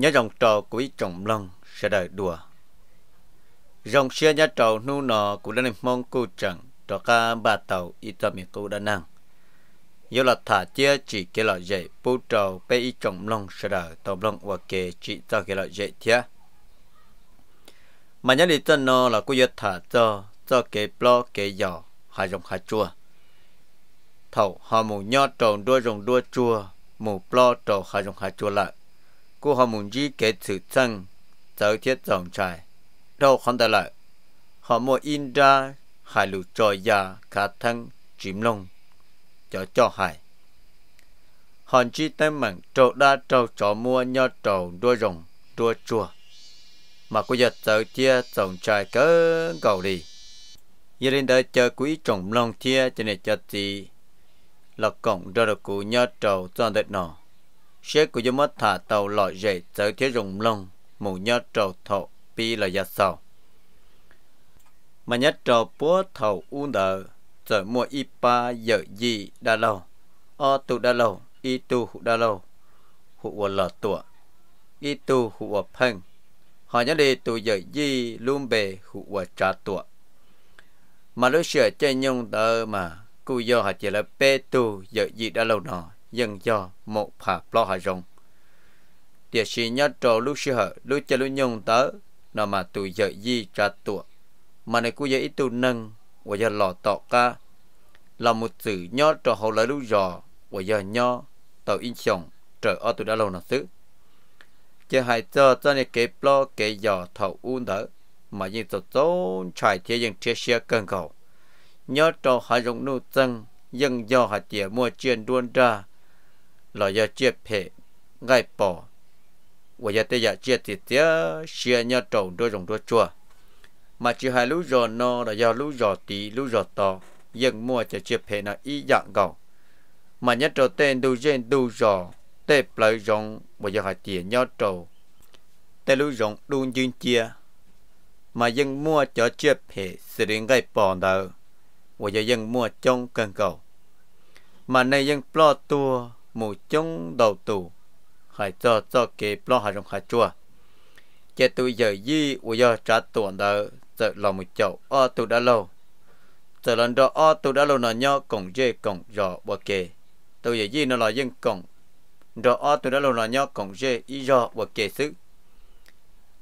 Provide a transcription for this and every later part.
nhớ dòng trò của trọng lòng sẽ đời đùa dòng xe nhá trò nu nọ của đàn em mong cô chẳng cho cả bà tàu y tâm miệng cô đã năng yếu là thả chia chỉ cái loại dễ bù trò bê y trọng lòng sẽ đời tàu lòng và kê chỉ cho cái loại dễ thia mà nhớ đi tên nó là cô yết thả cho cho cái blo cái giò hai dòng hai chua thầu họ mù nho trò đua dòng đua chua mù blo trò hai dòng hai chua lại cô họ muốn gì kể sự chân giáo thiết dòng trải đâu không thể lại họ mua in ra hai lụ trò già cả thân chim lông cho cho hải họ chỉ tay mảng trâu đa trâu cho mua nho trầu đua rồng đua chua mà cô giật giáo tia dòng trải cỡ cầu đi giờ đến đây chờ quý trồng long tia cho nên cho gì là cổng ra được cú nho trầu toàn đất nọ sẽ của chúng mất thả tàu lọi dậy tới thế rùng lông mù nhớ trầu thọ pi là giá sau mà nhớ trầu búa thầu u nợ giờ mua y ba giờ gì đã lâu o tu đã lâu y tu hụ đã lâu hụ của lọ tủa y tu hụ của phăng họ nhớ đi tu giờ gì luôn bề hụ của trả tủa mà lúc sửa chơi nhung tờ mà cú do họ chỉ là bê tu giờ gì đã lâu nọ dân do một phà lo hạ rộng. Địa sĩ nhớ trò lúc sư hở, lúc cho lúc nhung tớ, nó mà tụi dợ di ra tụa. Mà này cũng dễ ít tụ nâng, và giờ lò tọ ca. Là một sự nhớ trò hậu lời lúc rò, và giờ nhớ tàu in chồng, trở ở tụi đã lâu nào xứ. Chờ hai giờ cho này kế lo kế dò thầu uôn tớ, mà nhìn tổ tố trải thế dân chia sẻ cân cầu. Nhớ trò hạ rộng nụ chân, dân do hạ địa mua chuyện đuôn ra, là giờ chia phê ngay bỏ và giờ tới giờ chia thì tía chia nhau trồng đôi rồng đôi chua mà chỉ hai lũ giò no là giờ lũ giò tí lũ giò to dừng mua cho chia phê nó y dạng gầu mà nhất trâu tên đu gen đu giò tê plei rồng và giờ hai tiền nhau trầu tê lũ rồng đu dương chia mà dân mua cho chia phê xử lý ngay bỏ đầu và giờ dân mua trong cần cầu mà nay dân plo tua một chung đầu tù hãy cho cho kế lo hãy rong hãy chua chế tụi giờ gì ủa giờ trả tuần đó giờ là một chậu o tụ đã lâu giờ lần đó o tụ đã lâu nó nhớ cổng dê cổng giò bò kề tụi giờ gì nó là dân cổng đó o tụ đã lâu nó nhớ cổng dê ý giò bò kề xứ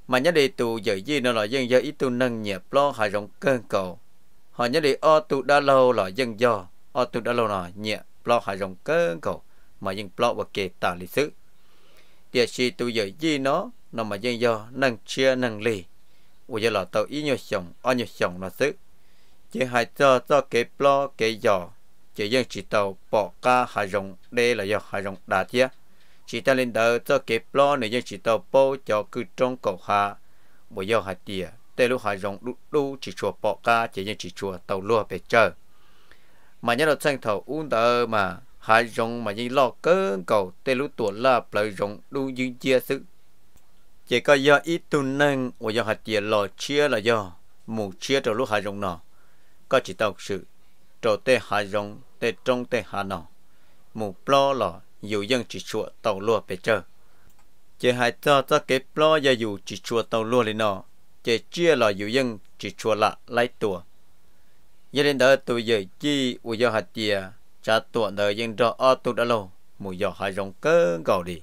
mà nhớ đi tù giờ gì nó là dân do ý tụ nâng nhẹ lo hãy rong cơn cầu họ nhớ đi o tụ đã lâu là dân do o tụ đã lâu nó nhẹ lo hãy rong cơn cầu mà dân plot và kể tả lịch sử địa chỉ tu giờ gì nó nó mà dân do năng chia năng lì ủa giờ là tàu ý nhiều chồng ở nhiều chồng là sức chỉ hai cho cho cái plot cái giò chỉ dân chỉ tàu bỏ ca hà rồng đây là do hà rồng đã chia chỉ ta lên đầu cho cái plot này dân chỉ tàu bỏ cho cứ trong cầu hà bởi do hà tìa tê lúc hà rồng đu đu chỉ chùa bỏ ca chỉ dân chỉ chùa tàu lúa về chờ mà nhớ là sang thầu uống tờ mà hai rong mà dây lo cơ cầu tê lũ tuổi là bởi rong đu dư chia sự chỉ có do ít tu nâng và do hạt tiền lo chia là do mù chia cho lúc hai rong nọ có chỉ tạo sự trò tê hai rong tê trong tê hà nọ mù plo là dù dân chỉ chùa tàu lúa bề chờ chỉ hai cho ta cái plo giờ dù chỉ chùa tàu lúa lên nọ chỉ chia là dù dân chỉ chùa lạ lấy tùa giờ đến đó tôi giờ chi và do hạt tiền cha tuần đời dân cho ở tu đã lâu mùi giò hai rong cơ gầu đi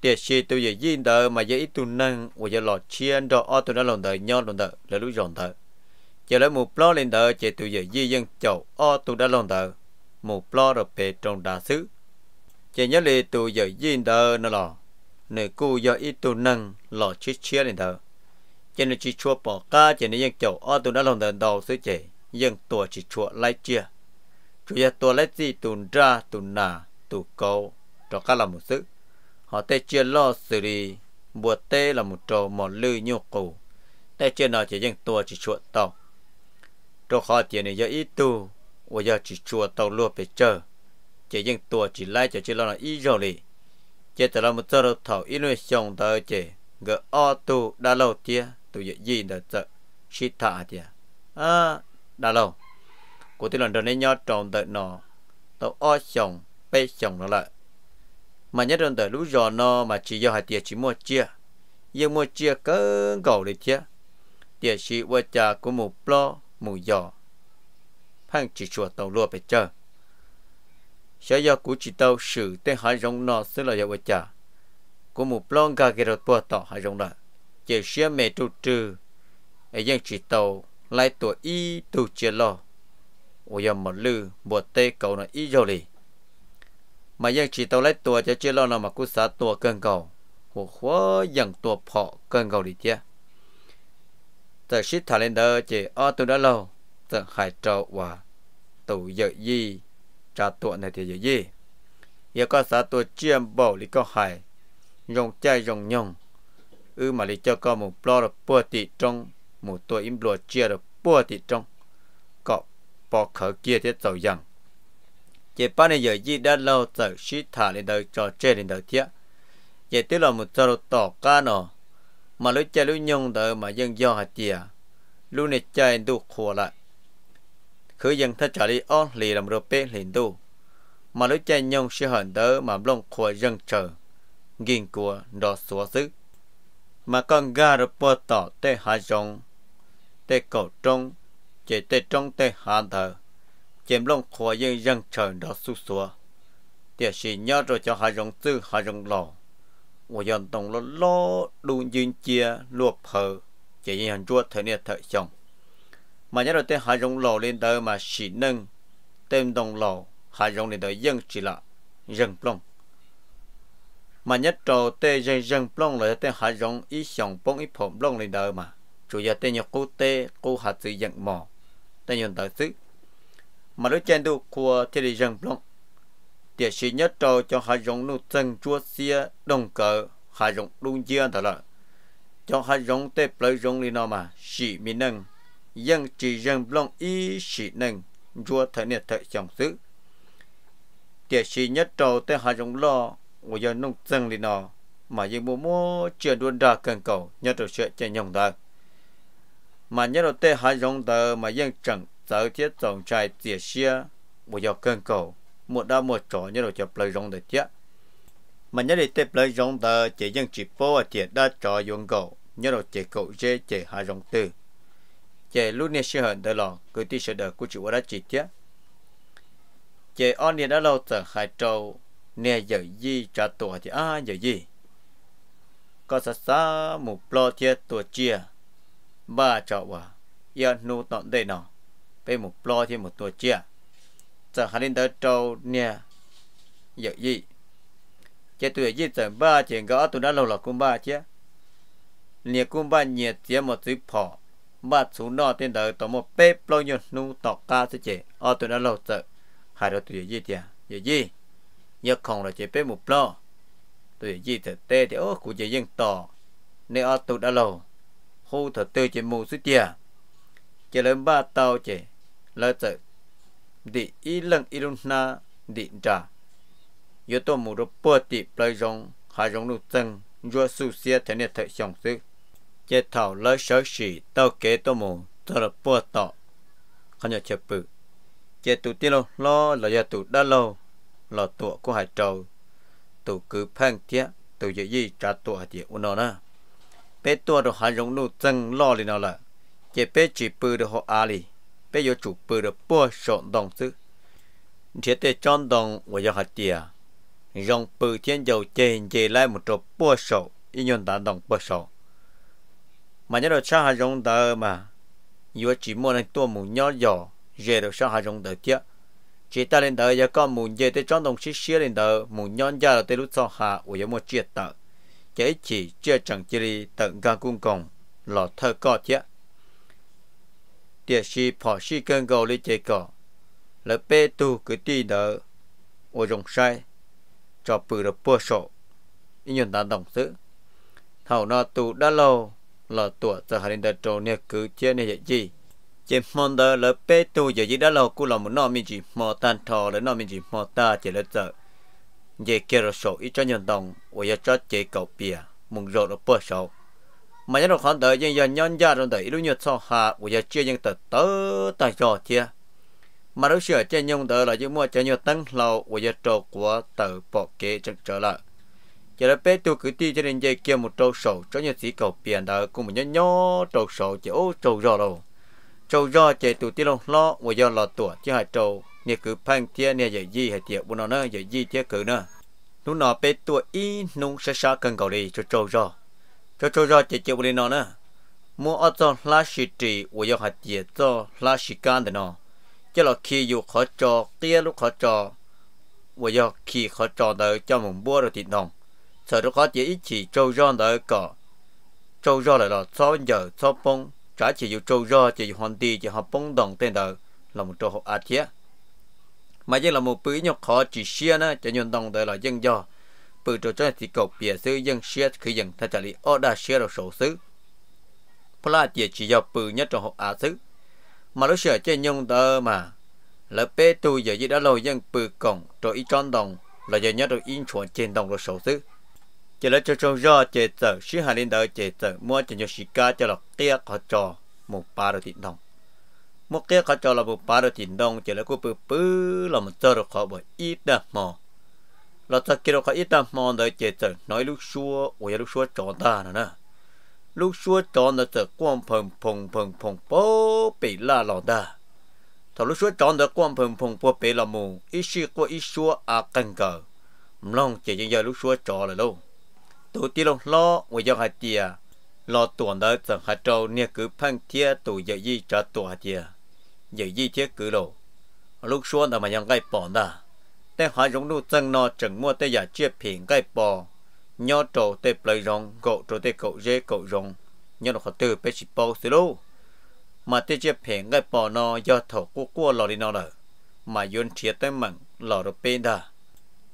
tiệt sĩ tu giờ yên đời mà giờ tu năng và giờ lọ chiên cho ở tu đã lâu đời nhau lòng đời là lúc rộn đời giờ lấy một lo lên đời chỉ tu giờ di dân chậu ở tu đã lâu đời một lo được về trong đà xứ chỉ nhớ lì tu giờ yên đời nó lò nơi cô giờ ít tu năng lọ chiết chiên lên đời chỉ nên chỉ chua bỏ ca chỉ nên dân chậu ở tu đã lâu đời đầu xứ chỉ dân tuổi chỉ chua lại chia chủ yếu tổ lấy gì tụn ra tụn nà tụn câu cho các là một sự họ tê chia lo xử lý bùa tê là một trò mỏ lư nhu cầu tê chia nào chỉ dừng tua chỉ chuột tàu cho họ tiền này do ít tu và do chỉ chuột tàu luôn phải chờ chỉ dừng tua chỉ lái cho chỉ lo là ít rồi lì chỉ từ là một giờ đầu thầu ít nuôi xong tới chỉ gỡ o tu đã lâu tia tu gì đã sợ thả tia à đã lâu của tôi lần đầu nên nho tròn tự nó tao o chồng bê chồng nó lại mà nhất đơn tự lũ giò nó mà chỉ do hai tiền chỉ mua chia nhưng mua chia cỡ gầu để chia tiền chỉ qua trà của một lo một giò phang chỉ chuột tàu lúa phải chờ sẽ do của chỉ tàu sử tên hai giống nó sẽ là do qua trà của một plo gà kia rồi tua tàu hai giống lại chỉ xe mẹ trụ trừ ấy dân chỉ tàu lại tuổi y tụ chia lo อย我要么路我อ搞那一条哩。มาแยกฉีตัวไล่ตัวจะเจริญเรามากุศลตัวเกินเก่าหัวหัวอย่างตัวเพาะเกินเก่าดีเจ้าแต่ชิดทาเลนเดอร์เจอตัวนั้นเราจะหายเจ้าว่าตัวเยอะยี่จาตัวในเทียยี่ยก็สาตัวเจียม่บรลิก็หายยงใจยงยงอือมาลิเจ้าก็มุ่ปลอดปวดติจง หมู่ตัวอิมบลอดเจียดปวดติจง bỏ khởi kia thế tàu dần chỉ bao này giờ gì đã lâu giờ xí thả lên đời trò chơi lên đời thiệt chỉ tức là một trò tỏ ca nọ mà lúc chơi lúc nhung đời mà dân do hạt tiệt lúc này chơi đủ khổ lại cứ dân thật trả đi on lì làm rồi bé liền đủ mà lúc chơi nhung sẽ hận đời mà lông khổ dân chờ nghiên của đó xóa xứ mà con gà rồi bỏ tỏ tê hạ rong tê cầu trông chế tê trong tê hà thờ chém lông khóa dân dân trời đó su xua tiệt sĩ nhớ rồi cho hạ rộng tư hạ rộng lò và dân tổng lo lo đủ duyên chia lùa phờ chỉ dân hàn chua thời niên thời chồng mà nhớ rồi tê hạ rộng lò lên đời mà sĩ nâng tên đồng lò hạ rộng lên đời dân chỉ là dân plong mà nhất trò tê dân dân plong là tê hạ rộng ý xong bông ý phộm plong lên đời mà chủ yếu tên nhọc cô tê cô hạ tự dân mò tên nhân tận sứ mà lúc trên tu của thế địa dân long địa sĩ nhất trò cho hạ dụng nụ chân chúa xia đồng cờ hạ dụng đúng chưa thật là cho hạ dụng tế plei dụng li nó mà sĩ mi nâng dân chỉ dân long y sĩ nâng chúa thể niệm thể trọng sứ địa sĩ nhất trò tê hạ dụng lo của dân nông chân li nó mà dân mua mua chuyện đuôn ra cân cầu nhất trò sẽ chạy nhồng đời mà nhớ đầu tê hai dòng tờ mà dân chẳng tớ thiết tổng trai tỉa xia một giờ cơn cầu một đau một chỗ nhớ đầu chập lời dòng tờ thiết mà nhớ đầu tê lời dòng tờ chỉ dân chỉ bố và tỉa đa trò dùng cầu nhớ đầu chỉ cầu dễ chỉ hai dòng tư chỉ lúc nè xia hận tờ lò cứ tí sẽ đợi của chị qua đã chỉ thiết chỉ on nè đã lâu tờ hai trâu nè giờ gì trả tùa thì à giờ gì có sao xa một lo thiết tùa chia ba chọ wa ya nu tọn đây nọ bê một lo thì một tua chia giờ hắn đến tới trâu nè giờ gì chế tuổi gì giờ ba chuyện gõ tôi đã lâu là cũng ba chứ nè cũng ba nhẹ chế một thứ phỏ ba chú nọ tên đời tổ một bê lo nhon nu tọ ca sẽ chết, ở tôi đã lâu giờ hai đứa tuổi gì chứ giờ gì giờ không là chế bê một lo tuổi gì giờ tê thì ô cụ chỉ dừng tỏ nên ở tôi đã lâu hô thở tư chế mù sư tìa chế lớn ba tàu chế lỡ chợ đi y lần y rung na đi trả yếu tố mù rô bơ tì plei rong hà rong nụ chân rùa su xia thế nè thợ xong sư chế thảo lỡ sở sĩ tàu kế tố mù thở rô bơ tọ khăn nhỏ chế bự chế tù tiên lô lo là gia tù đá lâu là tụa của hải trầu tù cứ phang thiết tù dễ gì trả tụa hải tiệ u nó na bé tua được hà giống nụ chân lo lì nào là chế bé chỉ bự được họ à lì bé yo chủ bự được bao số đồng sư chế tê chọn đồng và yo hạt tiề dòng bự thiên dầu chế chế lại một chỗ bao số, y nhon đàn đồng bao số. mà nhớ đồ cha hà giống đờ mà yo chỉ mua được tua mù nhỏ nhỏ chế đồ cha hà giống đờ tiệt chỉ ta lên đờ giờ con mù chế tê chọn đồng xí xí lên đờ mù nhon giờ tê lúc sau hà và yo mua chia tờ chế chỉ chưa chẳng chỉ đi tận ga cung còng lọ thơ cọ chứ địa sĩ phò sĩ cơn gầu lý chế cọ lỡ bê tu cứ đi đỡ ô rồng sai cho bự được bùa sổ ý nhận đàn đồng sự thảo nó tu đã lâu là tuổi giờ hành đình trâu nè cứ chế nè dạy gì chỉ mong đợi lỡ bê tu giờ gì đã lâu cũng là một nọ mình chỉ mò tan thò lỡ nọ mình chỉ mò ta chỉ lỡ giờ giờ kia rồi sổ ít cho nhận đồng và giờ cho chế cầu bìa mừng rồi nó bớt sổ mà nhớ nó khoản đời nhưng giờ nhân gia rồi đợi lúc nhật sau hạ và giờ chia nhân tờ tớ tài trò chia mà đối sửa trên nhân tờ là những mua cho nhiều tăng lâu và giờ trò của tờ bỏ kế chẳng trở lại giờ đã bé tôi cứ đi cho nên giờ kia một trâu sổ cho nhân sĩ cầu bìa đó cùng một nhớ nhớ trâu sổ chỉ ô trâu rồi đâu trâu chế chạy tụi tiêu lo và giờ là tuổi chứ hai trâu nè cứ phăng tia nè giờ gì hay tiệt bún nó nữa giờ gì tiệt cứ nó nó bé tuổi y nung sẽ sa cần cầu đi cho trâu rồi cho trâu rồi tiệt tiệt bún nó mua ở trong lá sĩ trì của yêu hạt cho lá sĩ can để nó chứ là khi yêu khó cho kia lúc khó cho của yêu khó cho đỡ cho mình bua rồi thịt nòng sợ lúc khó chỉ trâu rồi đỡ cỏ trâu rồi là sao giờ sao bông trả chỉ yêu trâu rồi chỉ hoàn đi chỉ học bông đồng tên đỡ là một trâu học ạt mà dân là một bữa nhọc khó chỉ xia nữa cho nhân đồng tới là dân do bữa trò chơi thì cậu bìa sư dân xia khi dân thay trả lý ở đa xia đầu sổ xứ phá là chỉ chỉ do bữa nhất trong hộ á xứ mà lúc xưa cho nhân tơ mà là bê tu giờ gì đã lâu dân bữa cổng rồi ít tròn đồng là giờ nhất rồi in chuẩn trên đồng rồi sổ xứ chỉ là cho cho do chế tờ xí hà lên đời chế tờ mua cho nhau xí ca cho là kia họ cho một ba rồi tiền đồng มืกเกี้เขาจะระบุปาร์ตินดองเจริญกูปื้อปื้อเรามันเจอเขาบ่อีดนมอ เราจะกิวเขาอีดนมอโดยเจเจน้อยลูกชัวโอ้ยลูกชัวจอดานะนะลูกชัวจอนเจะกวนพงพงพงพงโป๊ปลาหลอดาถ้าลูกชัวจอนเกวนพงพงโป๊ปละมูอีชีก่าอีชัวอากังเกไม่ลองเจยังยาลูกชัวจอดเลยลูกตัวทีลงล้อโอ้ยหายเตียรอตัวเดินจะหาเจ้าเนี่ยคือพังเทียตัวเยอะยี่จะตัวเทีย也一天够了。lúc xưa là mà nhận cái bỏ nè, thế họ giống như chân nó chẳng mua thế giả chia phiền cái bỏ, nhớ trổ thế plei rong, cậu trổ thế cậu dễ cậu rong, nhớ nó từ bé chỉ bao mà thế chia phiền cái bỏ nó do thổ cua cua lò đi nó rồi, mà yun chia tới mặn lò rồi bên đó,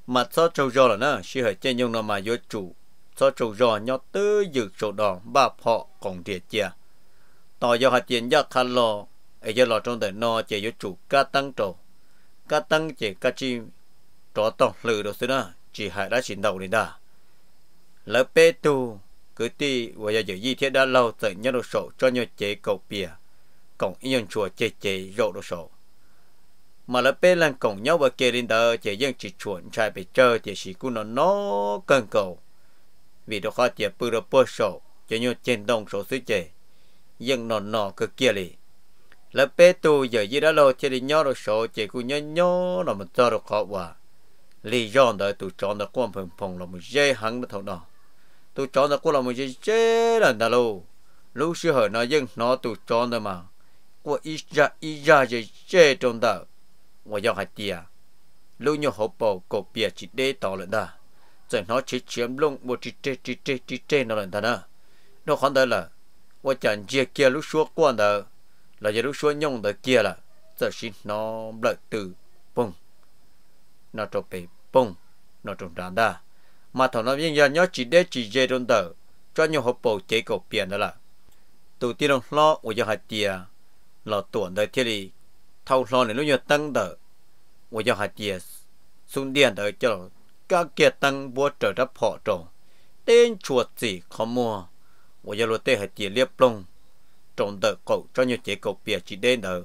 mà sao trâu rò là nè, chỉ hỏi trên nhung nó mà yun chủ, sao trâu rò nhớ tứ dự chỗ đòn ba phọ còn địa chia, tỏ do hạt tiền do khăn lò ấy giờ lo trong đời nó chỉ có chủ cá tăng trổ cá tăng chỉ cá chi trỏ tông lử đồ xưa đó chỉ hại đã chỉ đầu đến đã lỡ bê tu cứ ti và giờ giờ gì thế đã lâu tự nhớ đồ sổ cho nhau chế cầu bìa cổng yên chùa chế chế rộ đồ sổ mà lỡ bê lần cổng nhau và kia đến đó chế dân chỉ chuẩn trai bị chơi thì chỉ cũng nó nó cần cầu vì đó khó chế bự đồ bơ sổ chế nhau trên đông sổ xứ chế dân nó nó cứ kia liền là bé tu giờ gì đó lo chỉ đi nhớ rồi sợ chỉ cũng nhớ nhớ là mình cho được khó quá lý do đó tu chọn là quan phồng phồng là một dễ hăng nó thằng đó tu chọn là quan là một dễ dễ là đó luôn lúc xưa hồi nó dân nó tu chọn đó mà qua ít ra ít ra dễ dễ trong đó và do hạt tia lúc nhớ hộp bầu cổ bia chỉ để tỏ lên đó rồi nó chỉ chiếm luôn một chỉ chê chỉ chê chỉ chê nó lên đó nó không đó là qua chẳng chia kia lúc xưa quan đó là giờ lúc xuống nhông tới kia là giờ xin nó lợi từ bông nó trộm bể bông nó trộm đàn đa mà thằng nó bây giờ nhớ chỉ để chỉ dễ đồn tờ cho nhiều hộp bộ chế cổ biển đó là tụ tiên đồng lo của giờ hạt tiền là tuần đời thiên lý thâu lo này nó nhớ tăng tờ của giờ hạt tiền xuống điện tới cho các kia tăng búa trở ra phỏ trộn, tên chuột gì không mua của giờ lô tê hạt tiền liếp lông trong đỡ cổ cho những chế cổ bia chỉ đến ở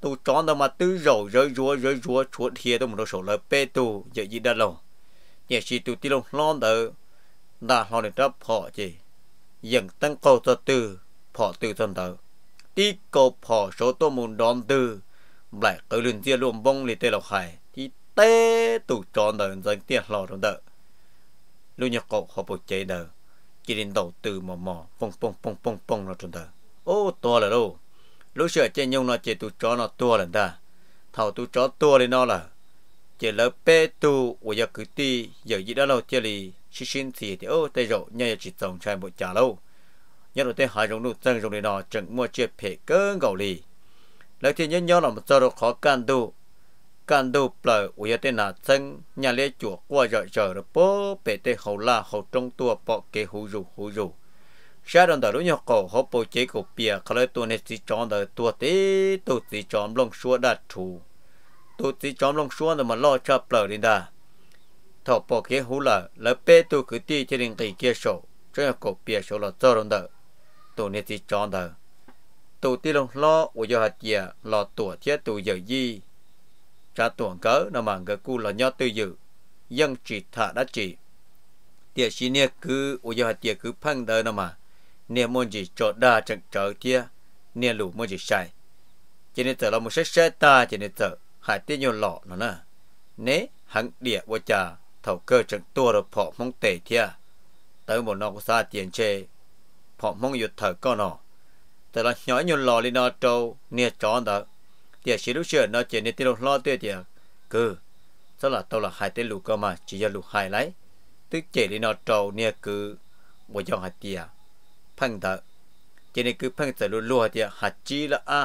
tu chọn nó mà tư rầu rơi rúa rơi rúa chuột hiền đâu một số lời bê tu giờ gì đã lòng nhẹ chỉ tu ti lòng lon đỡ đã họ để đáp họ chỉ dần tăng cầu cho từ họ từ thân đỡ đi cổ họ số tôi muốn đón từ lại cỡ lần kia luôn bông lì tê lộc hải thì tê tu chọn đỡ dần tiền lò trong đỡ lúc nhạc cổ họ bộ chế đỡ chỉ đến đầu từ mò mò phong phong phong phong phong nó trong đỡ ô to là đâu lúc xưa trên nhung nó chỉ tu chó nó to lần ta thầu tu chó to lên nó là chỉ lỡ bé tu của giờ cứ ti giờ gì đó lâu chơi lì xin xin thì thì ô tay rộ nhảy chỉ trồng trai một trả lâu nhớ đầu tiên hai rồng nút tăng rồng này nó chẳng mua chơi phê cơ gầu lì lỡ thì nhớ nhớ là một giờ khó can tu can tu bờ của giờ tên là tăng nhà lễ chùa qua giờ giờ rồi bố bể tê hầu la hầu trong tua bỏ kế hú rù hú rù sao đòn đó lúc nhỏ cổ họ bố chế cổ bìa khá lời tuần này chỉ chọn đời tua tế tôi chỉ chọn lòng xua đạt chủ tôi chỉ chọn lòng xua rồi mà lo cho bờ đi đà thọ bố kế hú là là bê tôi cứ đi trên đường kỳ kia sổ cho cổ bìa sổ là cho đòn đó tôi này chỉ chọn đời tôi tí lòng lo của do hạt dìa lo tủa chết tôi giờ gì cha tuần cớ nó mà cái cu là nho tư dự dân chỉ thả đã chỉ tiệt sĩ nè cứ của do hạt dìa cứ phăng đời nó mà nè muốn gì cho đa chẳng trở kia nè lũ muốn gì sai chỉ nên tự là một sách sai ta chỉ nên tự hãy tiết nhiều lọ nó nè nế hẳn địa vô trà thầu cơ chẳng tua được phỏ mong tệ kia tới một nó có xa tiền chê phỏ mong yut thở con nọ, tự là nhỏ nhiều lọ lên nọ trâu nè chọn đó tiệt xí lúc xưa nó chỉ nên tiết lo tiệt tiệt cứ sau là tao là hai tên lũ cơ mà chỉ cho lũ hai lấy tức chỉ lên nọ trâu nè cứ bộ dòng hạt tiệt พังดะเจนี่คือพังจะรัวๆเดียหัดจีละอา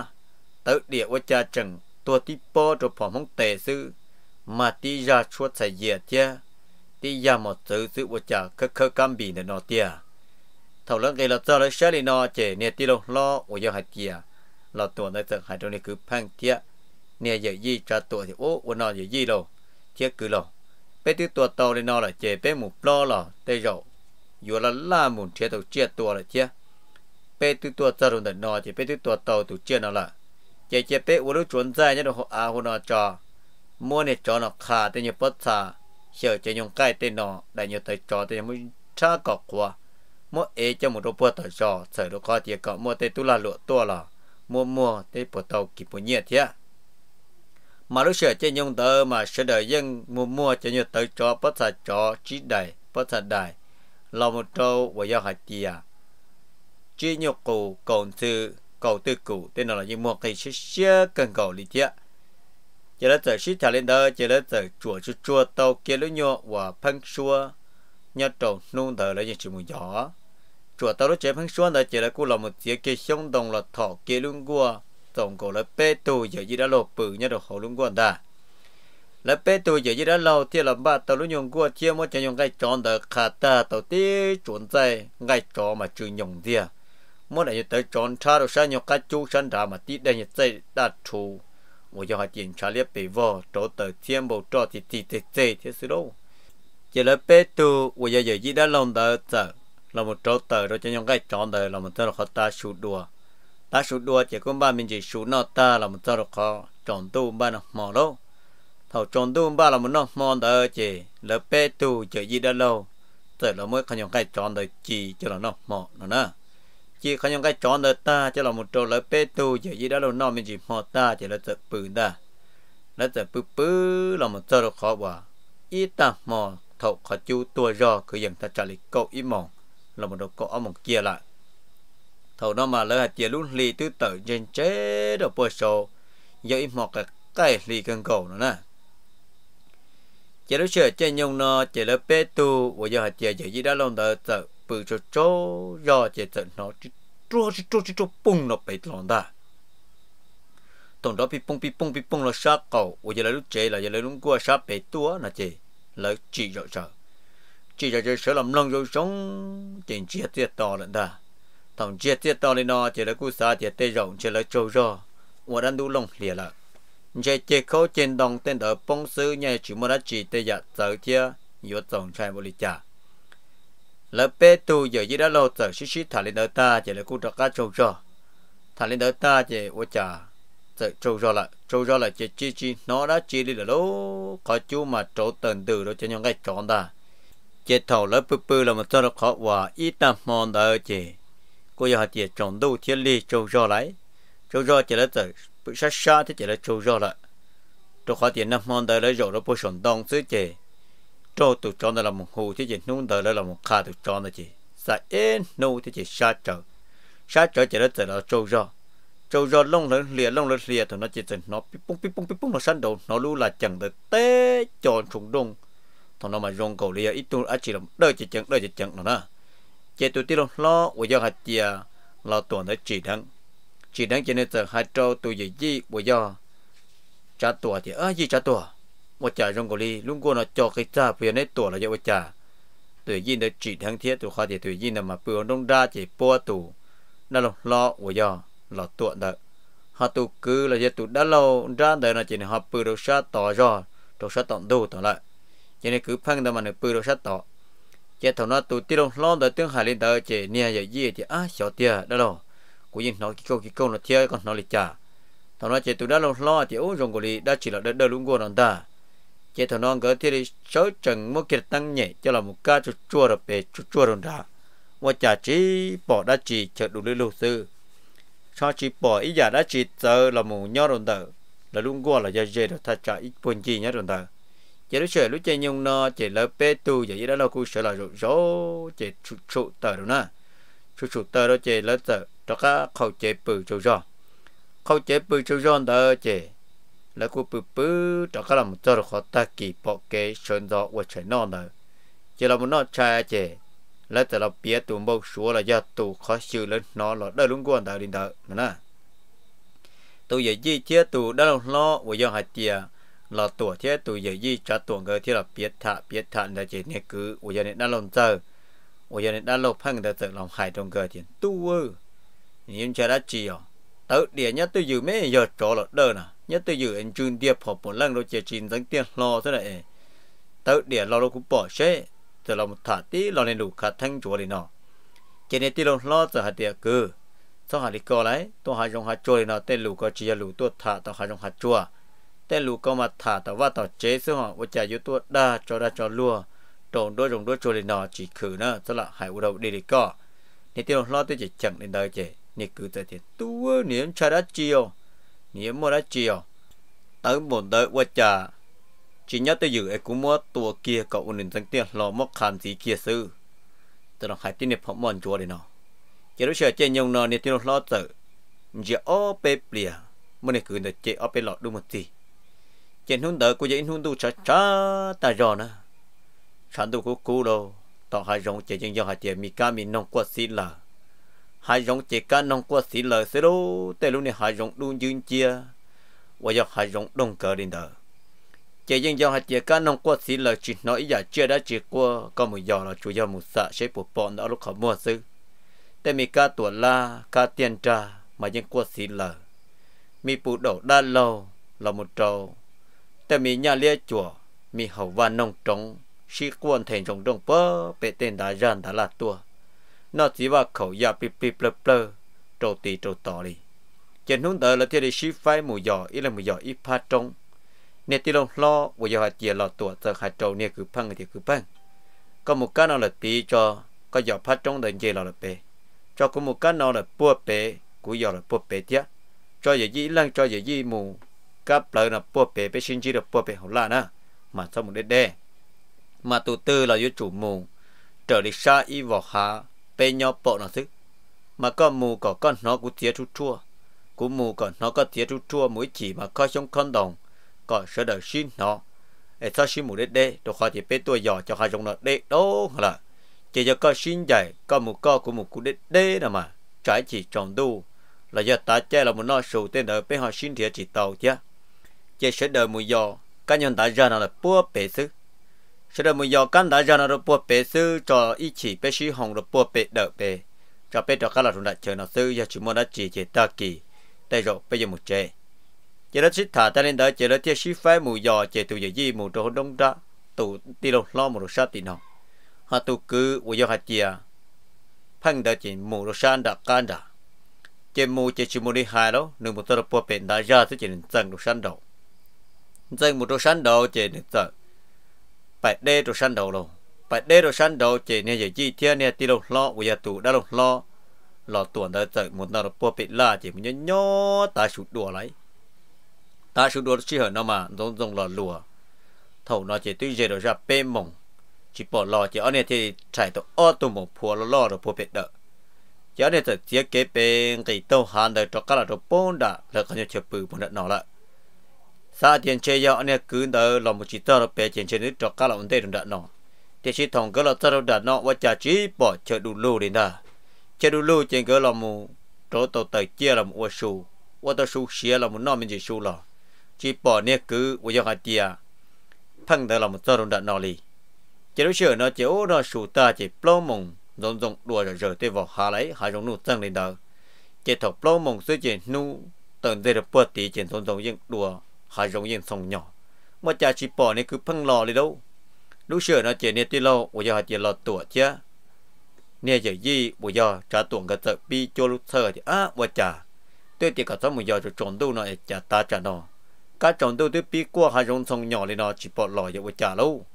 เตอเดียว่าจะจังตัวที่ปอตัวผอมของเตซื้อมาตียาชวดใส่เยียเจ้าตียาหมดซื้อซื้อว่าจะเคอะเคอะกำมบีเนนอเตีย เท่าเรื่องไงเราจะเลยเชลีนอเจเนี่ยที่เราล้อว่าจะหัดเจีย เราตัวในเจงหาดตรงนี้คือพังเตียเนี่ยเยียี่จะตัวที่โอ้วันนอเยียีเราเทียคือเราไปตีตัวโตเลยนอเลยเจเปหมู่ปลอเราได้เราอยู่ละล่ามุนเทียตัวเจียตัวละเจียเป้ตัวตัวจะรุนแต่นอเจียเป้ตัวตัวเต่าตัวเจียนั่นละเจียเจียเป้อุลุจวนใจเนี่ยหัวอาหัวนอจอมัวเนี่ยจอนอขาเตเนี่ยปัสสาเชี่ยวเจียยงใกล้เตนอได้เนี่ยแต่จอเตเนี่ยมุชากอกกว่ามัวเอจะมุดรัวตัวจอใส่ลูกคอเจียก็มัวเตตุลาหลวตัวละมัวมัวเตปวดเต่ากิบุญเนี่ยเทีย mà lúc sửa trên nhung tờ mà sửa đời dân mua mua cho nhiều tới cho bất thật cho chỉ đầy bất thật đầy lòng một trâu và do hạt chia à? chỉ nhục cụ còn từ cầu tư cụ tên là những một cái sự xe cần cầu lý chia chỉ là từ sĩ thảo lên đó chỉ là từ chùa chùa chùa tàu kia lũ nhọ và phân xua nhớ trầu nung thở là những sự mùi nhỏ chùa tàu lúc chế phân xua đó chỉ là cô lòng một chiếc kia sông đồng là thọ kia luôn qua tổng cổ là bê tù giờ gì đã lộ bự nhớ được hồ luôn qua ta là bé tôi giờ dưới đó lâu thì là ba tàu lúc nhung qua chia mỗi cho nhung cái chọn được khả ta tàu tí chuẩn tay ngay chọn mà chưa nhung gì mỗi này tới chọn cha rồi sang nhung cái chú sang đà mà tí đây như thế đã chủ một giờ họ tiền trả liếp bị vò chỗ tờ thiên bộ trò thì thì thì thì thế sự đâu giờ là bé tôi một giờ giờ dưới đó lâu đỡ giờ là một chỗ tờ rồi cho nhung cái chọn được là một tờ họ ta sụt đùa ta sụt đùa chỉ có ba mình chỉ sụt nó ta là một tờ họ chọn tu ba nó mỏ đâu thầu tròn tu ba là muốn nó mòn đỡ chỉ là bé tu chờ gì đã lâu tới là mới khăn cái tròn đời chỉ cho là nó mò nó nè chỉ khăn cái tròn đời ta cho là một trò là bé tu chờ gì đã lâu nó mình chỉ mò ta chỉ là sợ bự ta là sợ bự bự là một trò khó quá ít ta mò thầu khó chú tua do cứ dần ta trả lời câu ít mòn là một đồ cỏ một kia lại thầu nó mà lỡ hạt chia lún lì tứ tử trên chế đồ bơ sầu giờ ít mọt cái cái lì cần cầu nữa nè chỉ lúc chơi chơi nhung nó chỉ là bé tu và giờ hạt chơi chơi gì đó lòng đó tự bự cho cho do chơi tự nó chỉ chua chỉ chua chỉ chua bung nó bị lòng ta, tổng đó bị bung bị bung bị bung nó sát cầu và giờ là lúc chơi là giờ lúc qua sát bị tua là chơi là chỉ rồi sợ chỉ là chơi sợ làm lòng rồi sống tiền chia tiệt to lên ta, tổng chia tiệt to lên nó chỉ là cú sa chỉ tê rộng chỉ là trâu do, và đang đủ lòng lìa lại giờ chỉ có trên đồng tên ở bông sư nhà chủ muốn đã chỉ tây giờ giờ kia yếu tổng trai vô lý trả lỡ bé tu giờ gì đã lâu giờ xí xí thả lên đỡ ta chỉ là cũng được cá trâu cho thả lên đỡ ta chỉ ô trả giờ trâu cho lại trâu cho lại chỉ chỉ chỉ nó đã chỉ đi là lâu có chú mà trâu tần từ đó cho những cái chọn ta chỉ thầu lỡ bự bự là một số nó khó hòa ít tam mòn đỡ chỉ cô giờ chỉ chọn đâu thiên lý trâu cho lại trâu cho chỉ là giờ bự xa xa thế chỉ là trâu rõ lại trâu khoa tiền năm mon đời lấy rồi nó bôi sồn đông xứ chè trâu tụ cho nó là một hồ thế chỉ nung đời là một kha tụ cho nó chỉ sa dạ yên nô thế chỉ xa trở xa trở chỉ là chỉ là trâu rõ trâu rõ lông lớn lìa lông lớn lìa thì nó chỉ cần nó pipung pipung pipung nó săn đầu nó lưu là chẳng được té tròn trùng đông thì nó mà rong cầu lìa ít tu chỉ là đợi chỉ chẳng đợi chỉ chẳng nó na chế tụ tí lo lo của do hạt chia là tuần nó chỉ đắng chỉ đ a n g chỉ nên từ hai trâu tôi gì gì bây giờ cha tuổi thì ơ gì cha tuổi một cha trong cổ l i luôn cô nó cho cái cha p h i a này tuổi là do cha tuổi gì nó chỉ đ a n g thiết tuổi khó thì tuổi gì là mà bữa đông ra chỉ bua tù nó lo lo bây giờ lo tuổi đó họ t u cứ là do t u đã lâu ra đời là chỉ nên họ bữa đầu sát tỏ do i đ ầ sát tỏ đủ tỏ lại cho nên cứ phăng ra mà nó bữa đầu sát tỏ chỉ thằng nó t u tiêu lo đời t ư ơ n g h i lên đời chỉ nia vậy gì thì á sợ tia đó rồi của dân nó cái câu cái câu nó theo con nó lịch trả thằng nó chỉ tụi đã lo lo thì ôi rồng của lì đã chỉ là đỡ đỡ luôn của nó ta chỉ thằng nó gỡ thì đi sớ chừng mua kiệt tăng nhẹ cho là một ca chua chua rồi về chua chua rồi ta, và chả chỉ bỏ đã chỉ chợ đủ lưu lưu sư cho chỉ bỏ ý giả đã chỉ tờ là một nhau rồi ta, là luôn qua là giờ giờ được thay trả ít buồn chi nhá rồi ta, chỉ lúc chơi lúc chơi nhung nó chỉ là bê tu vậy đó là cô sợ là rồi rồi chỉ trụ trụ tờ rồi na, trụ trụ tờ rồi chỉ là tờ đó cả khâu chế bự châu cho khâu chế bự châu cho đó chế là cô bự bự đó cả làm cho được khó ta kỳ bỏ cái sơn do của chạy non đó chỉ là một nó chạy chế là từ là bia tụ bầu số là do tụ khó xử lên nó là đỡ luôn quan đạo linh đạo nè tụ giờ gì chia tụ đã là nó của do hạt tiền là tổ thế tụ giờ gì cho tổ người thì là biết thạ biết thạ là chế này cứ của giờ này đã lòng giờ của giờ này đã lộc phăng đỡ tự lòng hại trong người tiền tu ư nhưng chả đã chỉ ở tớ địa nhất tôi giữ mấy giờ trò lợt đờ nè nhất tôi giữ anh chun điệp họp một lần rồi chỉ chín dáng tiền lo thế này tớ địa lo đâu cũng bỏ xe giờ lo một thả tí lo nên đủ khả thanh chùa đi nọ chỉ nên tí lo lo giờ hạt địa cứ sau hạt đi co lấy tôi hạt dùng hạt chúa đi nọ tên lù có chỉ là lù tôi thả tao hạt dùng hạt chúa tên lù có mà thả tao vào tao chế xưa họ và chả yếu tôi đa cho đa cho lùa trộn đôi dùng đôi chúa đi nọ chỉ khử nữa tức là hải u đầu đi đi co nên tí lo lo tôi chỉ chẳng đến đời chỉ nè cứ tới thì tua niệm cha đã chiều niệm mua đã chiều tới buồn tới quá cha chỉ nhớ tới dự ấy cũng mua tua kia cậu ổn định tăng tiền lo mất khám kia sư từ đó hãy tin nè mòn chùa đi nó chỉ lúc chờ chơi nhung nó tin lo tự giờ ô bê bìa mà nè cứ tới chơi ô bê lọ đúng một gì chuyện hôn tới của dạy hôn tu cha cha ta rồi na sản tu của cú đâu tao hai rong chơi chân do hai tiền mi cá mi nông quất xin là hai dòng chỉ cá nông qua xí lờ xí đô tê lúc này hai dòng đun dương chia và dọc hai dòng đông cờ đình đờ. chỉ riêng giờ hai chỉ cá nông qua xí lờ chỉ nói giờ chưa đã chỉ qua có một giờ là chủ giờ một sợ sẽ bộ bọn đã lúc họ mua sư tê mi cá tuổi la cá tiền tra mà riêng qua xí lờ mi phụ đổ đa lâu là một trâu. tê mi nhà lia chùa mi hậu và nông trống sĩ quân thành trong đông bơ bệ tên đã gian đã là tua nó chỉ vào khẩu già bị bị bơ bơ trâu tì trâu tò đi chân hướng tới là theo để ship phai mù giò ít là mù giò ít pha trống. nè tì lông lo và giò hạt chìa lò tủa tờ hạt trâu nè cứ phăng thì cứ phăng có một cái nào là tí cho có giò pha trống đền chê lò là bê cho có một cái nào là bùa bê cú giò là bùa bê tiếc cho giờ gì lăng cho giờ gì mù cáp lợi là bùa bê bê xin chỉ là bùa bê hổ la nè mà sao một đế đê mà tụ tư là yếu chủ mù trở đi xa y vỏ hạ bê nhau bộ nó thức mà có mù có con nó cũng tía chút chua cũng mù có nó có tía chút chua mỗi chỉ mà có trong con đồng có sợ đời xin nó để sao xin mù đế đế đồ khó thì bê tôi giò cho hai trong nó đế đâu là chỉ cho có xin dạy có mù có cũng mù cũng đế đế nè mà trái chỉ trồng đu là do ta che là một nó sầu tên đời bê họ xin thiệt chỉ tàu chứ chỉ sợ đời mù giò cá nhân ta ra là búa bể sức sau đó mình dọc căn đã ra nó được buộc bể sư cho ý chỉ bể sĩ hồng được buộc bể đỡ bể cho bể cho các là chúng đã chờ nó sư cho chúng mình đã chỉ chỉ ta kỳ đây rồi bây giờ một chế chế đó xích thả ta lên đó chế đó thiết sĩ phái mù dò chế tụ giờ gì mù cho trâu đông ra tụ đi đâu lo mù đồ sát tiền hồng họ tụ cứ của do hạt chia phăng đó chỉ mù đồ sát đã can đã chế mù chế chỉ mù đi hai đó nửa một tờ buộc bể đã ra thì chế nên dần đồ sát đầu dần một đồ sát đầu chế nên dần bảy đê rồi săn đầu luôn bảy đê rồi săn đầu chỉ nè giờ chi thiên nè ti đâu lo bây giờ tụ đã lo lo tuần đã tới một nào bùa bị la chỉ muốn nhớ ta sụt đùa lấy ta sụt đùa chỉ hở nó mà giống giống lò lùa thầu nó chỉ tuy giờ rồi ra bê mông chỉ bỏ lo chỉ ở nè thì chạy tổ ở tụ một phù lo lo rồi bùa bị đỡ chỉ ở nè thì chỉ kế bên cái tàu hàng đời cho các là đồ bông đã là có nhiều chuyện bự bông đã nọ lại sa tiền chế yo anh cứ đỡ lòng một chỉ tao bé tiền chế nữa cho các lão đây đừng đợt nó tiền chỉ thòng cái là tao đợt nó và trả chỉ bỏ chơi đủ lù đến đó chơi đủ lù trên cái lòng một chỗ tàu tới chia làm ô su ô tàu su xia làm một nón mình chỉ su là chỉ bỏ nè cứ ô yo hai tia thằng đỡ lòng một tao đợt nó đi chơi đủ sửa nó chế ô nó su ta chỉ plong mông rong rong đùa rồi rồi tới vào hà lấy hà rong nụ tăng lên đó Chế thọc plong mông suy chế nụ tận đây là bớt tí chế rong rong nhưng đùa hai rồng yên sông nhỏ mà cha chỉ bỏ này cứ phăng lò đi đâu lúc xưa nó chỉ nè tuy lâu bây giờ họ chỉ lò tuổi chứ nè giờ gì bây giờ trả tuồng cái tờ bi cho lúc thơ thì á bây giờ tôi thì cả sáu bây giờ cho trộn đâu nó trả ta trả nó cả trộn đâu tôi bi qua hai rồng sông nhỏ này nó chỉ bỏ lò giờ bây giờ lâu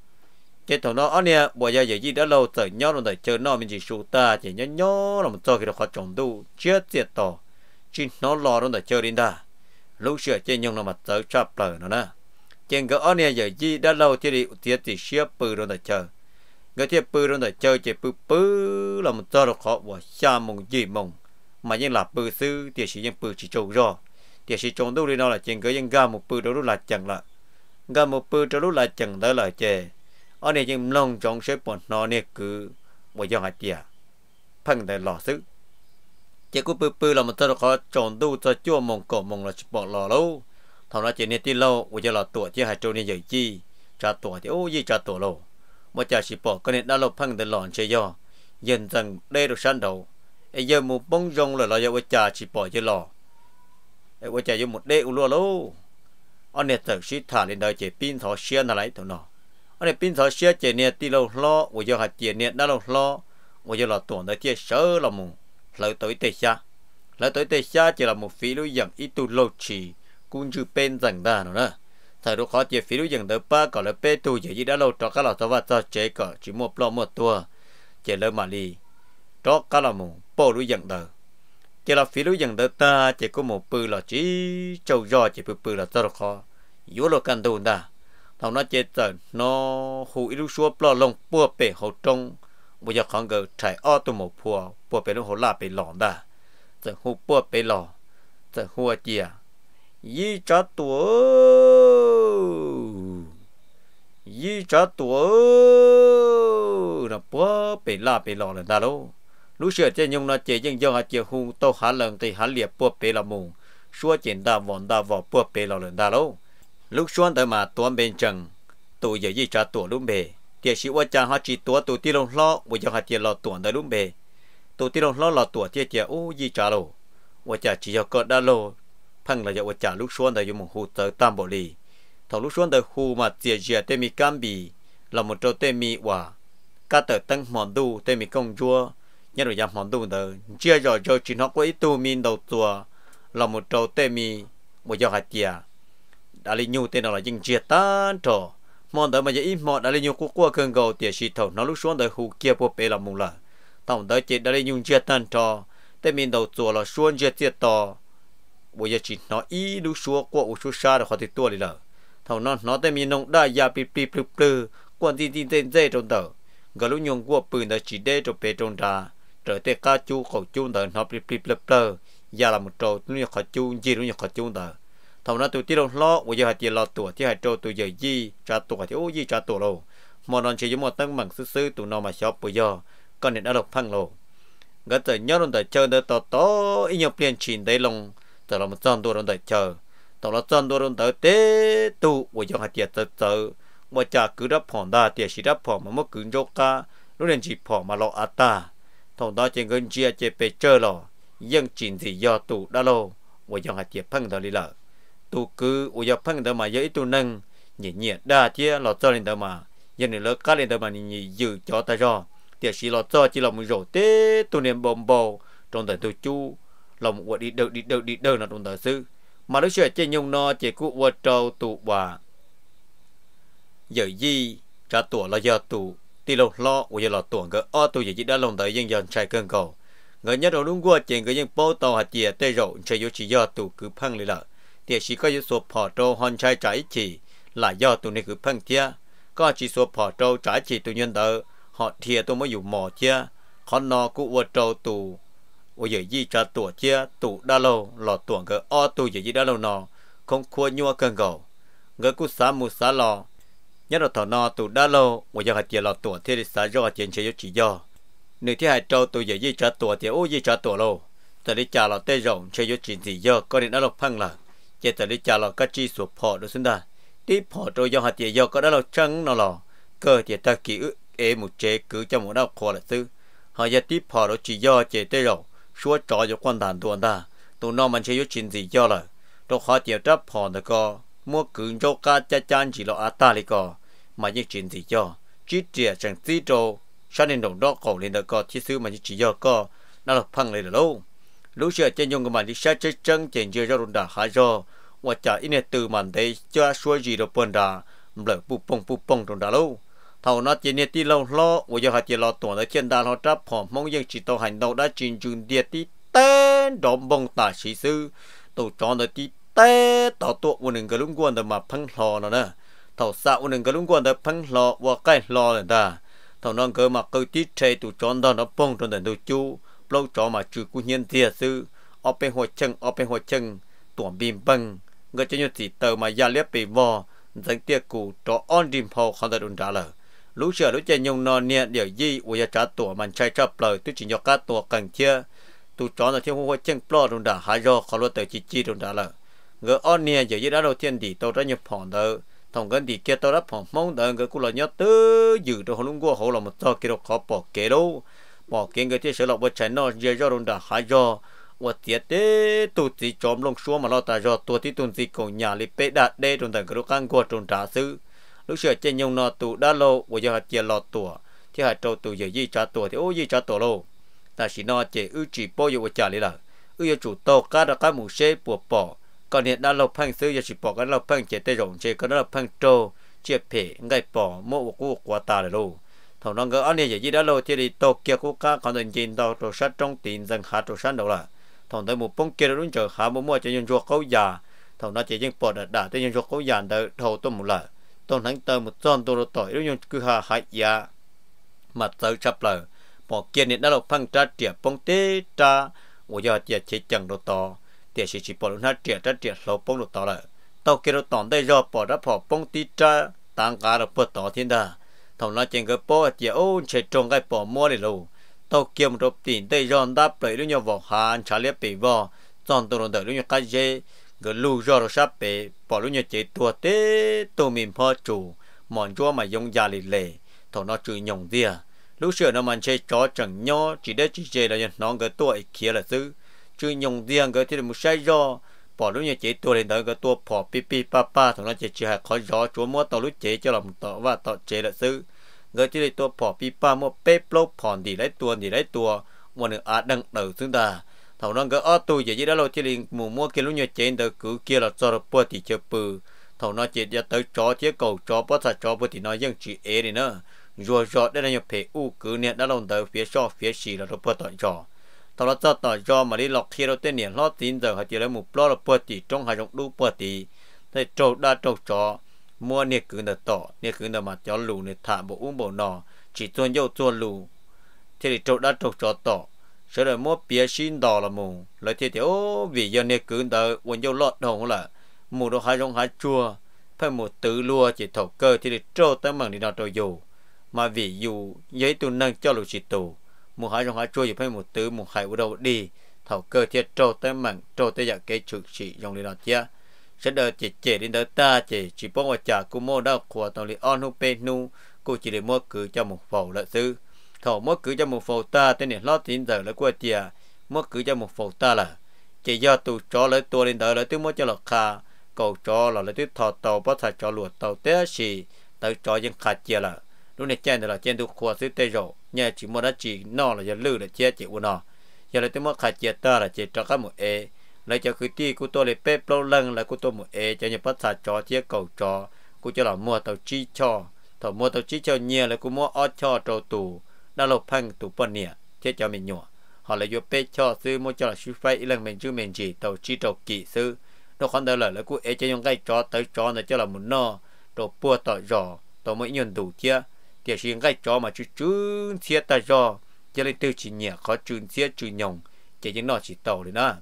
cái thằng nó anh nè bây giờ giờ gì đã lâu tờ nhau rồi tờ chơi nó mình chỉ sưu ta chỉ nhớ nhớ là mình cho cái đó khó trộn đâu chết tiệt tỏ chỉ nó lò rồi tờ chơi đến ta lúc xưa trên nhung nó mà tới chập lờ nó nè trên cái ông này giờ gì đã lâu thì đi tiệt thì xia bự rồi để chờ người thì bự rồi để chờ chỉ bự bự là một tờ được họ và xa mông gì mùng, mà những là bự sư thì chỉ những bự chỉ trâu rồi thì chỉ trâu đâu đi nó là trên cái những ga một bự đó là chẳng là ga một bự đó là chẳng tới là chè ông này những lòng trong xếp bọn nó nè cứ một dòng hạt tiền phăng tới lò sức chỉ có bự bự là một tơ có tròn đu cho chua mong cổ mong là chỉ bỏ lò lâu thằng nó chỉ nên đi lâu bây giờ là tuổi chỉ hai trâu nên dậy chi cha tuổi thì ô gì cha tuổi lâu mà trả chỉ bỏ cái nên đã lâu phăng từ lòn chơi do dần dần đây được săn đầu bây giờ một bông rong là lo do trả chỉ bỏ chơi lò bây giờ dùng một đế u lúa lâu anh này tự sĩ thả lên đời chỉ pin thọ xe là lấy thằng nó anh này pin thọ xe chỉ nè đi lâu lo bây giờ hạt chỉ nè đã lâu lo bây giờ là tuổi nó chơi sợ là mùng lợi tới tê xa lợi tới tê xa chỉ là một phí lưu dần ít tu lô trì cũng như bên rằng ta nữa thời đó khó chỉ phí lưu dần tới ba còn lợi bê tu chỉ đã lâu cho các lão tao và tao chế cỡ chỉ một lọ một tua chỉ lợi mà đi cho các lão mù bồ lưu dần tới chỉ là phí lưu dần tới ta chỉ có một bự là chỉ châu giò chỉ bự bự là tao khó yếu lo căn tu ta thằng nó chết rồi nó hụi lưu xua plo lông bùa bể hậu trông bây giờ con người chạy ô tô một phùa phùa bên hồ la bị lỏng đã giờ hồ phùa bị lỏng giờ hồ chìa yi cho tuổi yi cho tuổi là phùa bị la bị lỏng là ta đâu lúc xưa trên nhung nó chỉ nhưng do họ chỉ hung tô há lần thì há liệp phùa bị là mùng xua chuyện đa vòn đa vò phùa bị là lần ta đâu lúc xuân tới mà tuôn bên chân, tôi giờ yi cho tuổi lúc bề tiền sĩ ua cha họ chỉ tua tụ tiền lông lo ua cho họ tiền lo tuần đó đúng bề tụ tiền lông lo lo tuần tiền tiền ô gì trả lô ua chỉ cho cỡ đã lô phăng là cho ua cha lúc xuân đời dùng một hụt tam bộ lì lúc xuân đời hù mà tiền gì tên mi cam bì là một trâu tên mi quả cá tờ tăng mòn đu tên mi công chúa nhân rồi giam mòn đu đó chia rồi cho chỉ nó có ít tu min đầu tua là một trâu tên mi ua cho họ tiền đã lấy nhu tên là những chia tan trò mòn tới mà giờ ít mòn đã lấy nhung cua cương cầu tiền xịt thầu nó lúc xuống tới hù kia bộ bê là mùng là tổng tới chỉ đã lấy nhung chia tan trò tới mình đầu chùa là xuống chia chia to bây giờ chỉ nó ít lúc xuống qua u xuống xa được khỏi thì tua đi lờ thầu nó nó tới mình nông đã ya pi pi pi pi quan tin tin tên dây trong tờ gà lúc nhung cua bự đã chỉ để trong bê trong ra trở tới cá chu khẩu chu tờ nó pi pi pi pi ya là một trò lúc nhung khẩu chu gì lúc nhung khẩu chu tờ thầu nó tụi tí đâu lo bây giờ hạt tiền lo tuổi chứ hạt trâu tụi giờ gì trả tuổi thì ô gì trả tuổi rồi mà nó chỉ giống một tăng bằng sư sư tụ nó mà shop bây giờ còn nên đã đọc phăng lộ gỡ tới nhớ luôn tới chờ đợi tao to ít nhiều tiền chín đầy lòng là một tròn đua luôn tới chờ tao là tròn đua luôn tới tế tụ bây giờ hạt tiền tới tới bây giờ cứ đắp phỏng đa tiền chỉ đắp phỏng mà mất cứng chỗ cả lúc nên chỉ phỏng mà lo à ta thầu đó chỉ gần chia chỉ pe chờ lo nhưng chín gì do tụ đã lâu bây giờ hạt tiền phăng tới đi lợ tu cứ u giờ phăng đó mà giờ ít tu nâng nhỉ nhỉ đa chia lọ cho lên đó mà giờ này lỡ lên đó mà nhỉ dự cho ta cho tiệt sĩ lọ cho chỉ là một rổ tê tu niệm bồng bầu trong đời tu chu lòng u đi đâu đi đâu đi đâu là trong đời sư mà lúc xưa chơi nhung no chỉ cú u trâu tụ bà giờ gì trả tụ là giờ tụ tì lâu lo u giờ là tụ cái o tu chỉ đã lòng đời dân dân chạy cơn cầu người nhớ đồ đúng qua chuyện người dân bao tàu hạt chè tê rổ chơi vô chỉ giờ tụ cứ phăng lên lại địa chỉ có yếu số phò trâu hòn trai trái chỉ là do tụi này cứ phân chia có chỉ số phò trâu trái chỉ tụi nhân đỡ họ thìa tôi mới dù mò chia khó nó cũng ua trâu tù ua giờ gì cho tụa chia tụ đa lâu lò tuồng o tụ giờ gì đa nọ không khua nhua cơn gầu gỡ cú xá mù xá lò nhất là thọ nọ tụ đa lâu ua giờ hạt chia lò tuồng thế thì xá do chiến chế chỉ do nếu thế hai trâu tụ giờ gì cho tụa thì ô gì cho tụa lâu tại đi trả lò tê rộng chế do chuyện gì do có đến đã lộc phăng là giờ tới đi chả là cái chi số phò đó xin đã đi phò rồi do hạt giờ do có đó là chăng nó là cơ giờ ta kỹ ức ế một chế cứ cho một đạo khó là sư họ giờ đi phò đó chỉ do chế tới rồi suốt trò cho quan đàn tuần ta tụi nó mình sẽ có chuyện gì do là rồi họ giờ chấp phò nó co mua cứng cho cá cha chan chỉ là ta đi co mà những chuyện gì do chỉ trẻ chẳng tí trâu cho nên đồng đó cổ lên đó có thiết sư mà chỉ do co nó là phăng lên là lâu lúc xưa trên dùng của mình đi sát chết chân trên chưa ra đồn đã hạ do ว่าจะอินเนตือมันได้จะช่วยจีดปนดาเบลปุปงปุปงตรงดาลูเท่านั้นเจเนตีเราล้อว่าจะหาเจเราตัวในเชียนดาเราจับผอมมองยังจิตต่อหันเอาได้จริงจุนเดียดตีเต้นดอมบงตาชีซื้อตัวจอนตีเต้นต่อตัววันหนึ่งกระลุงกวนแต่มาพังหล่อนะนะเท่าสาววันหนึ่งกระลุงกวนแต่พังหล่อว่าใกล้หล่อเลยตาเท่านั้นกิดมาเกิดที่เทตัวจอนตอนนับปงตอนเดินดูจู ปล่าจอมาจูกุเงียนเดียซื้อเอาไปหัวเชิงเอาไปหัวเชิงตัวบีมบัง người chơi nhiều chỉ tờ mà gia liếp bị vò dẫn tiệc cụ trò on dim hầu không thể đun trả lời lúc sửa lúc chơi nhung non nè điều gì của gia trả tổ mà chơi chấp lời tôi chỉ nhớ cá tổ cần chia tụ chó là thiên hoa chân plo đun trả hai do khó lo tới chỉ chi đun trả lời người on nè giờ như đã đầu tiên thì tôi đã nhập phòng đời thằng gần thì kia tôi đã phòng mong đợi người cũng là nhớ tứ dự đồ hôm qua hậu là một tờ kia đâu khó bỏ kế đâu bỏ kế người chơi sửa lọc với trái nó giờ do đun trả hai do 我接的肚子中龙说嘛，老大说多的肚子狗 nhà 里 bé đã đê trong thành cái lúc ăn qua trong trà sư lúc xưa trên nhung nọ tụ đã lâu bây giờ chia lọt tụ thì hạt trâu tụ giờ gì trả tụ thì ô gì trả tụ lâu ta chỉ nó chỉ ưu chỉ bao giờ trả lại là ư chủ tàu cá đã cá mù xe bùa bỏ còn hiện đã lâu phăng xứ giờ chỉ bỏ cái lâu phăng chế tê rộng chế còn lâu phăng trâu chế phê ngay bỏ mộ của quả ta lại lâu thằng nó ngỡ anh ấy giờ gì đã lâu thì đi tàu kia của cá còn dần dần tàu trâu sát trong tiền dần hạt trâu sát đâu là thằng tới một bông kia rồi chờ khá một mua cho nhân ruột câu già thằng nó chỉ riêng bỏ đã đã cho nhân ruột câu già đã thâu tôi một lần tôi thắng tơ một con tôi rồi tội rồi nhân cứ hà hại già mà tới chập lời bỏ kia nên đã lộc phăng ra tiệp bông tê ra ủa giờ tiệp chỉ chẳng đồ to tiệp chỉ chỉ bỏ luôn hết tiệp ra tiệp lộc bông đồ to lại tàu kia rồi tòn đây rồi bỏ đã bỏ bông tê ra tăng cả rồi bỏ to thiên đà thằng nó chỉ cái bỏ tiệp ôn chỉ trông cái bỏ mua này luôn tàu kia một trộm tiền tây giòn đáp lấy lúc nhau vào hàn trả liếp bị vào giòn tàu đợi lúc nhau cái dê gỡ lù giò rồi sắp bị bỏ lúc nhau chế tua tê tàu mình phơ chủ mòn chua mà dùng gia lì lệ thọ nó chữ nhồng dia lúc xưa nó mình chơi chó chẳng nho chỉ để chỉ chơi là nó người tuổi kia là dữ chữ nhồng dia người thì một sai do bỏ lúc nhau chế tua lên tới người tua bỏ pi pi pa pa thọ nó chế chơi hạt khó gió chúa mua tàu lúc chế cho lòng tỏ và tỏ chế là dữ người lấy tua bỏ pi pa mua bê plô phòn thì lấy tua thì lấy tua mà nữa à đăng đầu chúng ta thầu nó gỡ ở tu vậy đó lo chỉ liền mù mua kia lúc nhớ chén từ cứ kia là cho được bơ thì chơi nó chỉ ra tới chó chế cầu chó bớt sa chó bớt thì nó chỉ ế đi nữa rồi rồi đây là nhập phê u cứ nè đã lòng tới phía sau phía xì là được bớt tận chó thầu nó cho chó mà đi lọc kia đầu tiên nè lo tin giờ họ chỉ lấy một lo là bớt trong hai trong đu bớt thì trâu đa trâu chó mua nè cứ nợ tỏ nè cứ nợ mặt cho lù nè thả bộ uống bộ nò chỉ tuôn dâu tuôn lù thế thì trâu đã trâu cho tỏ sau rồi mua bia xin đỏ là mù lấy thế thì ô vì giờ nè cứ nợ uống dâu lọt đồng là mù đâu hai rong hai chua phải mù tự lua chỉ thầu cơ thế thì trâu tới mảng đi nọ trâu dù mà vì dù giấy tu nâng cho lù chỉ tù mù hai rong hai chua thì phải mù tự mù hai ở đâu đi thầu cơ thế trâu tới mảng trâu tới dạng cái trực chỉ dòng đi nọ chia sẽ đợi chị chị đến đợi ta chị chỉ bỏ và trả cô mua đau của tàu lì on hụp bên nu cô chỉ để mua cử cho một phẩu lợi sư thổ mua cử cho một phẩu ta tên này lót tín giờ lấy qua tiề mua cử cho một phẩu ta là chỉ do tụ chó lấy tua đến đợi lấy tôi mua cho lọc kha cầu chó là lấy tôi thọ tàu bắt thà cho luộc tàu té xì tàu chó dân khá chia là lúc này chen là chen thuộc khoa sư tê rồi nhà chỉ mua đã chỉ nó là giờ lư là chia chị u nó giờ lấy tôi mua khá chia ta là chỉ cho các một e lại cho cứ ti của tôi lấy bếp lâu lần là của tôi một ế cho nhà bắt xả trò chiếc cầu trò của cho là mua tàu chi cho tàu mua tàu chi cho nhiều là của mua ở cho trâu tù đã lộc phăng tù bẩn nè thế cho mình nhỏ họ lại vô bếp cho sư mua cho là sư phải lần mình chứ mình chỉ tàu chi trâu kỹ sư nó còn đỡ lời là của ế cho những cái trò tới chó là cho là một no tàu bua tàu rò tàu mới nhận đủ chia thì chỉ cái trò mà chú chú chia ta rò cho nên từ chỉ nhẹ khó chú chia chú nhồng chỉ những nọ chỉ tàu đấy đó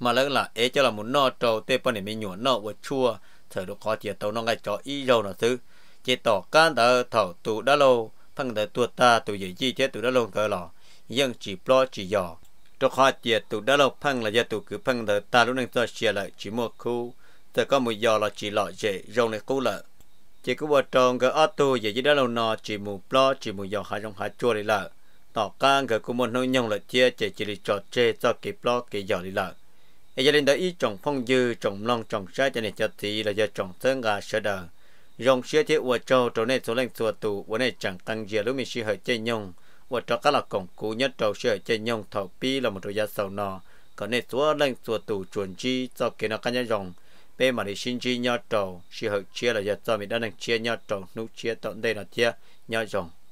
mà lỡ là ấy cho là muốn no trâu tê bọn này mình nhuận no và chua thở được khó chịu tàu nó ngay cho y dầu nó thứ chế tỏ can tờ thầu tụ đã lâu phăng tờ tuột ta tụ dễ chi chế tụ đã lâu cỡ lò nhưng chỉ lo chỉ dò cho khó chịu tụ đã lâu phăng là do tụ cứ phăng tờ ta lúc này cho chia lại chỉ mua khu thở có một dò là chỉ lọ dễ dầu này cũ lợ chế cứ vợ tròn cái ớt tụ dễ chi đã lâu nọ chỉ một lo chỉ một dò hai trong hai chua đi lợ tỏ can cái cũng muốn nói nhung là chia chế chỉ để trò chơi cho kịp lo kịp dò đi lợ gia đình đã ý trồng phong dư trồng long trồng sa cho nên cho thì là do trồng thân gà sợ đờ dòng sữa thì ua trâu trâu này số lệnh sùa tù ua này chẳng tăng dìa lúc mình sĩ hơi chơi nhông ua trâu các là cổng cú nhất trâu sĩ hơi chơi nhông thảo pi là một thời gia sầu nọ còn này số lệnh sùa tù chuẩn chi cho kia nó cá nhân dòng bê mà đi sinh chi nhau trâu sĩ hơi chia là do cho mình đang chia nhau trâu nút chia tận đây là chia nhau dòng